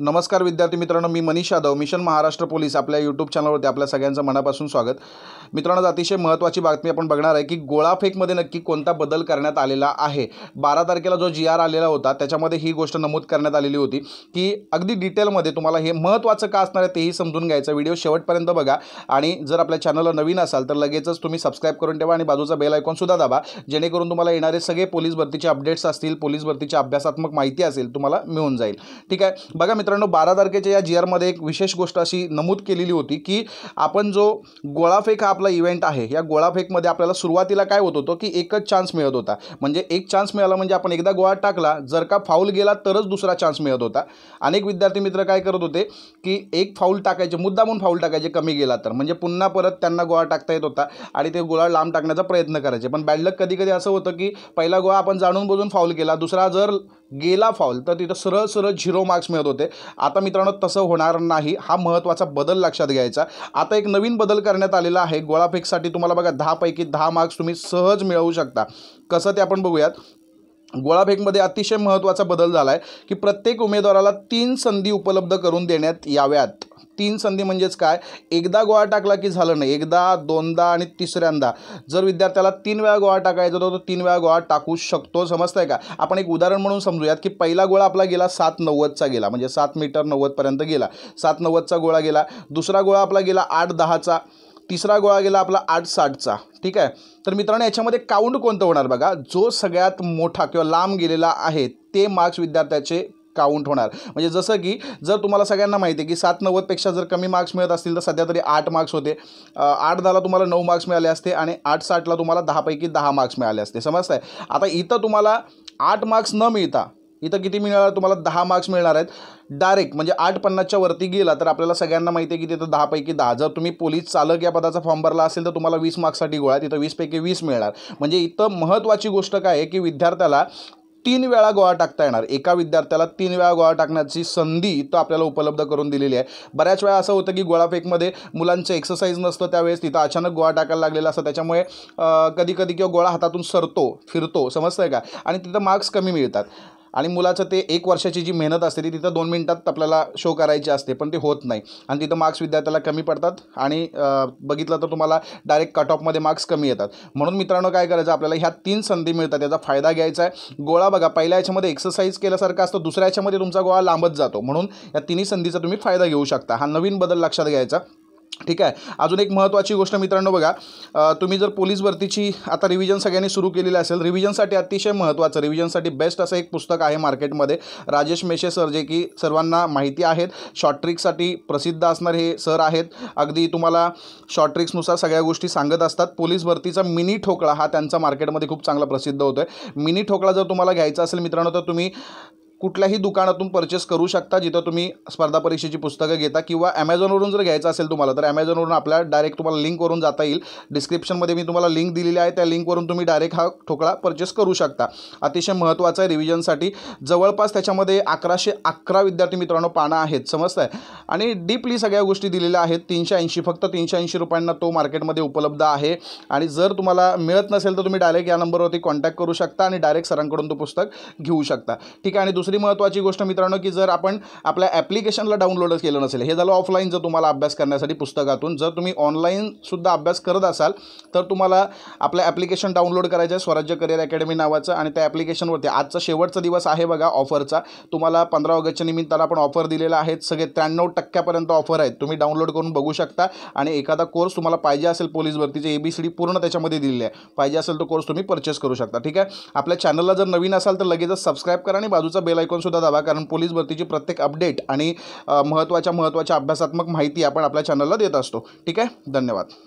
नमस्कार विद्यार्थी मित्रांनो मी मनीष यादव मिशन महाराष्ट्र पोलीस आपल्या यूट्यूब चॅनलवरती आपल्या सगळ्यांचं मनापासून स्वागत मित्रांनो अतिशय महत्त्वाची बातमी आपण बघणार आहे की गोळाफेकमध्ये नक्की कोणता बदल करण्यात आलेला आहे बारा तारखेला जो जी आर आलेला होता त्याच्यामध्ये ही गोष्ट नमूद करण्यात आलेली होती की अगदी डिटेलमध्ये तुम्हाला हे महत्त्वाचं का असणार आहे तेही समजून घ्यायचं व्हिडिओ शेवटपर्यंत बघा आणि जर आपल्या चॅनलला नवीन असाल तर लगेचच तुम्ही सबस्क्राईब करून ठेवा आणि बाजूचा बेल सुद्धा दाबा जेणेकरून तुम्हाला येणारे सगळे पोलीस भरतीचे अपडेट्स असतील पोलीस भरतीच्या अभ्यासात्मक माहिती असेल तुम्हाला मिळून जाईल ठीक आहे बघा मित्रांनो बारा तारखेच्या या जी आरमध्ये एक विशेष गोष्ट अशी नमूद केलेली होती की आपण जो गोळाफेक हा आपला इव्हेंट आहे या गोळाफेकमध्ये आपल्याला सुरुवातीला काय होत होतं की एकच चान्स मिळत होता म्हणजे एक चान्स मिळाला म्हणजे आपण एकदा गोळा टाकला जर का फाऊल गेला तरच दुसरा चान्स मिळत होता अनेक विद्यार्थी मित्र काय करत होते की एक फाऊल टाकायचे म्हणून फाऊल टाकायचे कमी गेला तर म्हणजे पुन्हा परत त्यांना गोळा टाकता येत होता आणि ते गोळा लांब टाकण्याचा प्रयत्न करायचे पण बॅडलक कधी कधी असं होतं की पहिला गोळा आपण जाणून बुजून फाऊल केला दुसरा जर गेला फाऊल तर तिथं सरळ सरळ झिरो मार्क्स मिळत होते आता मित्रांनो तसं होणार नाही हा महत्त्वाचा बदल लक्षात घ्यायचा आता एक नवीन बदल करण्यात आलेला आहे गोळाफेकसाठी तुम्हाला बघा दहापैकी दहा मार्क्स तुम्ही सहज मिळवू शकता कसं ते आपण बघूयात गोळाफेकमध्ये अतिशय महत्त्वाचा बदल झाला आहे की प्रत्येक उमेदवाराला तीन संधी उपलब्ध करून देण्यात याव्यात तीन संधी म्हणजेच काय एकदा गोळा टाकला की झालं नाही एकदा दोनदा आणि तिसऱ्यांदा जर विद्यार्थ्याला तीन वेळा गोळा टाकायचा तो तीन वेळा गोळा टाकू शकतो समजत आहे का आपण एक उदाहरण म्हणून समजूयात की पहिला गोळा आपला गेला सात नव्वदचा गेला म्हणजे सात मीटर नव्वदपर्यंत गेला सात नव्वदचा गोळा गेला दुसरा गोळा आपला गेला आठ दहाचा तिसरा गोळा गेला आपला आठ साठचा ठीक आहे तर मित्रांनो याच्यामध्ये काउंट कोणतं होणार बघा जो सगळ्यात मोठा किंवा लांब गेलेला आहे ते मार्क्स विद्यार्थ्याचे काउंट होणार म्हणजे जसं की जर तुम्हाला सगळ्यांना माहिती आहे की सात नव्वदपेक्षा जर कमी मार्क्स मिळत असतील तर सध्या तरी आठ मार्क्स होते आठ दहाला तुम्हाला नऊ मार्क्स मिळाले असते आणि आठ साठला तुम्हाला दहापैकी दहा मार्क्स मिळाले असते समजताय आता इथं तुम्हाला आठ मार्क्स न मिळता इथं किती मिळणार तुम्हाला दहा मार्क्स मिळणार आहेत डायरेक्ट म्हणजे आठ पन्नासच्या वरती गेला तर आपल्याला सगळ्यांना माहिती आहे की तिथं दहापैकी दहा जर तुम्ही पोलीस चालक या पदाचा फॉर्म भरला असेल तर तुम्हाला वीस मार्क्ससाठी गोळा तिथं वीसपैकी वीस मिळणार म्हणजे इथं महत्त्वाची गोष्ट काय आहे की विद्यार्थ्याला तीन वेळा गोळा टाकता येणार एका विद्यार्थ्याला तीन वेळा गोळा टाकण्याची संधी तो आपल्याला उपलब्ध करून दिलेली आहे बऱ्याच वेळा असं होतं की गोळाफेकमध्ये मुलांचं एक्सरसाइज नसतं त्यावेळेस तिथं अचानक गोळा टाकायला लागलेला असतं त्याच्यामुळे कधी कधी किंवा गोळा हातातून सरतो फिरतो समजतं का आणि तिथं मार्क्स कमी मिळतात आणि मुलाचं ते एक वर्षाची जी मेहनत असते ती तिथं दोन मिनटात आपल्याला शो करायची असते पण ते होत नाही आणि तिथं मार्क्स विद्यार्थ्याला कमी पडतात आणि बघितलं तर तुम्हाला डायरेक्ट कट ऑफमध्ये मार्क्स कमी येतात म्हणून मित्रांनो काय करायचं आपल्याला ह्या तीन संधी मिळतात त्याचा फायदा घ्यायचा आहे गोळा बघा पहिल्या याच्यामध्ये एक्सरसाइज केल्यासारखं असतं दुसऱ्या याच्यामध्ये तुमचा गोळा लांबत जातो म्हणून या तिन्ही संधीचा तुम्ही फायदा घेऊ शकता हा नवीन बदल लक्षात घ्यायचा ठीक आहे अजून एक महत्त्वाची गोष्ट मित्रांनो बघा तुम्ही जर पोलीस भरतीची आता रिव्हिजन सगळ्यांनी सुरू केलेलं असेल रिव्हिजनसाठी अतिशय महत्त्वाचं रिव्हिजनसाठी बेस्ट असं एक पुस्तक आहे मार्केटमध्ये राजेश मेशे सर जे की सर्वांना माहिती आहेत शॉर्ट ट्रिक्ससाठी प्रसिद्ध असणारे हे सर आहेत अगदी तुम्हाला शॉर्ट ट्रिक्सनुसार सगळ्या गोष्टी सांगत असतात पोलीस भरतीचा मिनी ठोकळा हा त्यांचा मार्केटमध्ये खूप चांगला प्रसिद्ध होतो आहे मिनी ठोकळा जर तुम्हाला घ्यायचा असेल मित्रांनो तर तुम्ही कुठल्याही दुकानातून परचेस करू शकता जिथं तुम्ही स्पर्धा परीक्षेची पुस्तकं घेता किंवा ॲमेझॉनवरून जर घ्यायचं असेल तुम्हाला तर ॲमेझॉनवरून आपल्या डायरेक्ट तुम्हाला लिंकवरून जाता येईल डिस्क्रिप्शनमध्ये मी तुम्हाला लिंक दिलेली आहे त्या लिंकवरून तुम्ही डायरेक्ट हा ठोकळा परचेस करू शकता अतिशय महत्त्वाचा आहे रिव्हिजनसाठी जवळपास त्याच्यामध्ये अकराशे अकरा विद्यार्थी मित्रांनो पाना आहेत समजत आहे आणि डीपली सगळ्या गोष्टी दिलेल्या आहेत तीनशे ऐंशी फक्त तीनशे ऐंशी रुपयांना तो मार्केटमध्ये उपलब्ध आहे आणि जर तुम्हाला मिळत नसेल तर तुम्ही डायरेक्ट या नंबरवरती कॉन्टॅक्ट करू शकता आणि डायरेक्ट सरांकडून तो पुस्तक घेऊ शकता ठीक आहे आणि दुसरी महत्त्वाची गोष्ट मित्रांनो की जर आपण आपल्या ॲप्लिकेशनला डाऊनलोडच केलं नसेल हे झालं ऑफलाईन जर तुम्हाला अभ्यास करण्यासाठी पुस्तकातून जर तुम्ही ऑनलाईनसुद्धा अभ्यास करत असाल तर तुम्हाला आपलं ॲप्लिकेशन डाउनलोड करायचं आहे स्वराज्य करिअर अकॅडमी नावाचं आणि त्या ॲप्लिकेशनवरती आजचा शेवटचा दिवस आहे बघा ऑफरचा तुम्हाला पंधरा ऑगस्टच्या निमित्ताला आपण ऑफर दिलेला आहे सगळे त्र्याण्णव टक्क्यापर्यंत ऑफर आहेत तुम्ही डाउनलोड करून बघू शकता आणि एखादा कोर्स तुम्हाला पाहिजे असेल पोलीस भरतीचे ए बी सी डी पूर्ण त्याच्यामध्ये दिलेले आहे पाहिजे असेल तो कोर्स तुम्ही परचेस करू शकता ठीक आहे आपल्या चॅनलला जर नवीन असाल तर लगेचच सबस्क्राईब करा आणि बाजूचा बेल बेल सुद्धा दाबा कारण पोलीस भरतीची प्रत्येक अपडेट आणि महत्त्वाच्या महत्त्वाच्या अभ्यासात्मक माहिती आपण आपल्या चॅनलला देत असतो ठीक आहे धन्यवाद